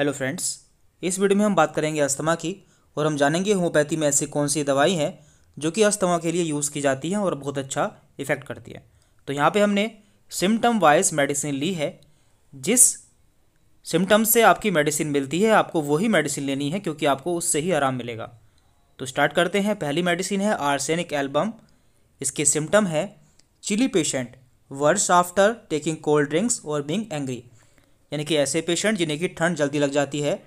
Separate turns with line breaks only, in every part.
hello friends इस video में हम बात करेंगे अस्थमा की और हम जानेंगे होम्योपैथी में ऐसी कौन सी दवाई हैं जो कि अस्थमा के लिए यूज़ की जाती हैं और बहुत अच्छा इफ़ेक्ट करती है तो यहाँ पे हमने सिम्टम वाइज मेडिसिन ली है जिस सिम्टम से आपकी मेडिसिन मिलती है आपको वही मेडिसिन लेनी है क्योंकि आपको उससे ही आराम मिलेगा तो स्टार्ट करते हैं पहली मेडिसिन है आर्सेनिक एल्बम इसके सिम्टम है chilly patient worse after taking cold drinks और बींग एंग्री यानी कि ऐसे पेशेंट जिन्हें की ठंड जल्दी लग जाती है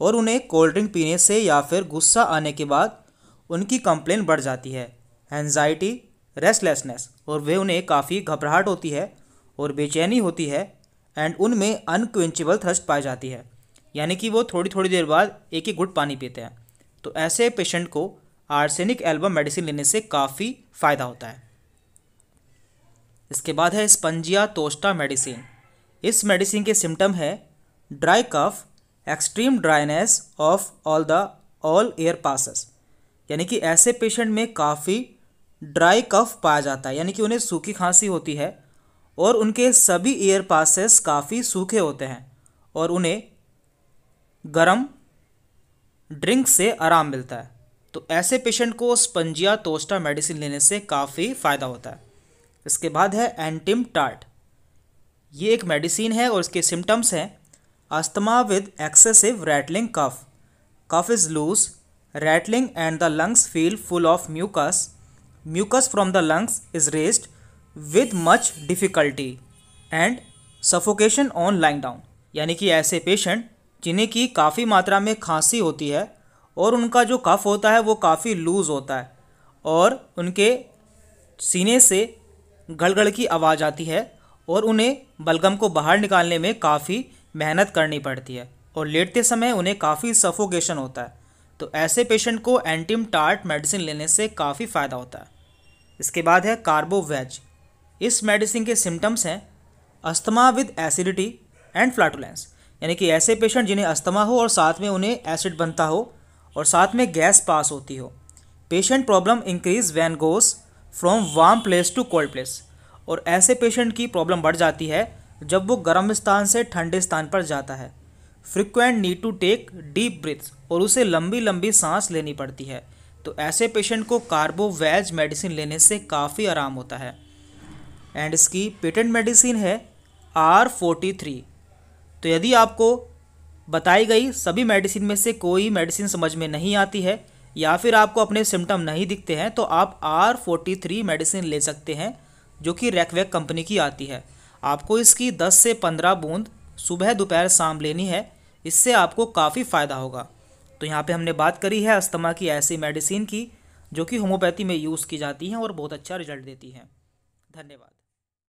और उन्हें कोल्ड ड्रिंक पीने से या फिर गुस्सा आने के बाद उनकी कंप्लेन बढ़ जाती है एनजाइटी रेस्टलेसनेस और वे उन्हें काफ़ी घबराहट होती है और बेचैनी होती है एंड उनमें अनकविंचबल थ्रस्ट पाई जाती है यानी कि वो थोड़ी थोड़ी देर बाद एक ही गुट पानी पीते हैं तो ऐसे पेशेंट को आर्सेनिक एल्बम मेडिसिन लेने से काफ़ी फ़ायदा होता है इसके बाद है स्पंजिया तोस्टा मेडिसिन इस मेडिसिन के सिम्टम है dry cough extreme dryness of all the all air passes यानी कि ऐसे पेशेंट में काफ़ी ड्राई कफ पाया जाता है यानी कि उन्हें सूखी खांसी होती है और उनके सभी एयर पासेस काफ़ी सूखे होते हैं और उन्हें गर्म ड्रिंक से आराम मिलता है तो ऐसे पेशेंट को स्पंजिया तोस्टा मेडिसिन लेने से काफ़ी फ़ायदा होता है इसके बाद है एंटिम टार्ट ये एक मेडिसिन है और इसके सिम्टम्स हैं asthma with excessive rattling cough cough is loose rattling and the lungs feel full of mucus mucus from the lungs is raised with much difficulty and suffocation on lying down यानी कि ऐसे patient जिन्हें की काफ़ी मात्रा में खांसी होती है और उनका जो कफ होता है वो काफ़ी लूज़ होता है और उनके सीने से गड़गड़ की आवाज़ आती है और उन्हें बलगम को बाहर निकालने में काफ़ी मेहनत करनी पड़ती है और लेटते समय उन्हें काफ़ी सफोकेशन होता है तो ऐसे पेशेंट को एंटीम टार्ट मेडिसिन लेने से काफ़ी फ़ायदा होता है इसके बाद है कार्बोवेज इस मेडिसिन के सिम्टम्स हैं asthma with acidity and flatulence यानी कि ऐसे पेशेंट जिन्हें अस्थमा हो और साथ में उन्हें एसिड बनता हो और साथ में गैस पास होती हो patient problem increase when goes from warm place to cold place और ऐसे पेशेंट की प्रॉब्लम बढ़ जाती है जब वो गर्म स्थान से ठंडे स्थान पर जाता है frequent need to take deep breaths और उसे लंबी लंबी सांस लेनी पड़ती है तो ऐसे पेशेंट को कार्बोवैज मेडिसिन लेने से काफ़ी आराम होता है एंड इसकी पेटेंट मेडिसिन है आर फोर्टी थ्री तो यदि आपको बताई गई सभी मेडिसिन में से कोई मेडिसिन समझ में नहीं आती है या फिर आपको अपने सिम्टम नहीं दिखते हैं तो आप आर फोर्टी थ्री मेडिसिन ले सकते हैं जो कि रैकवेक कंपनी की आती है आपको इसकी 10 से 15 बूंद सुबह दोपहर शाम लेनी है इससे आपको काफ़ी फ़ायदा होगा तो यहाँ पे हमने बात करी है अस्थमा की ऐसी मेडिसिन की जो कि होम्योपैथी में यूज़ की जाती हैं और बहुत अच्छा रिजल्ट देती हैं धन्यवाद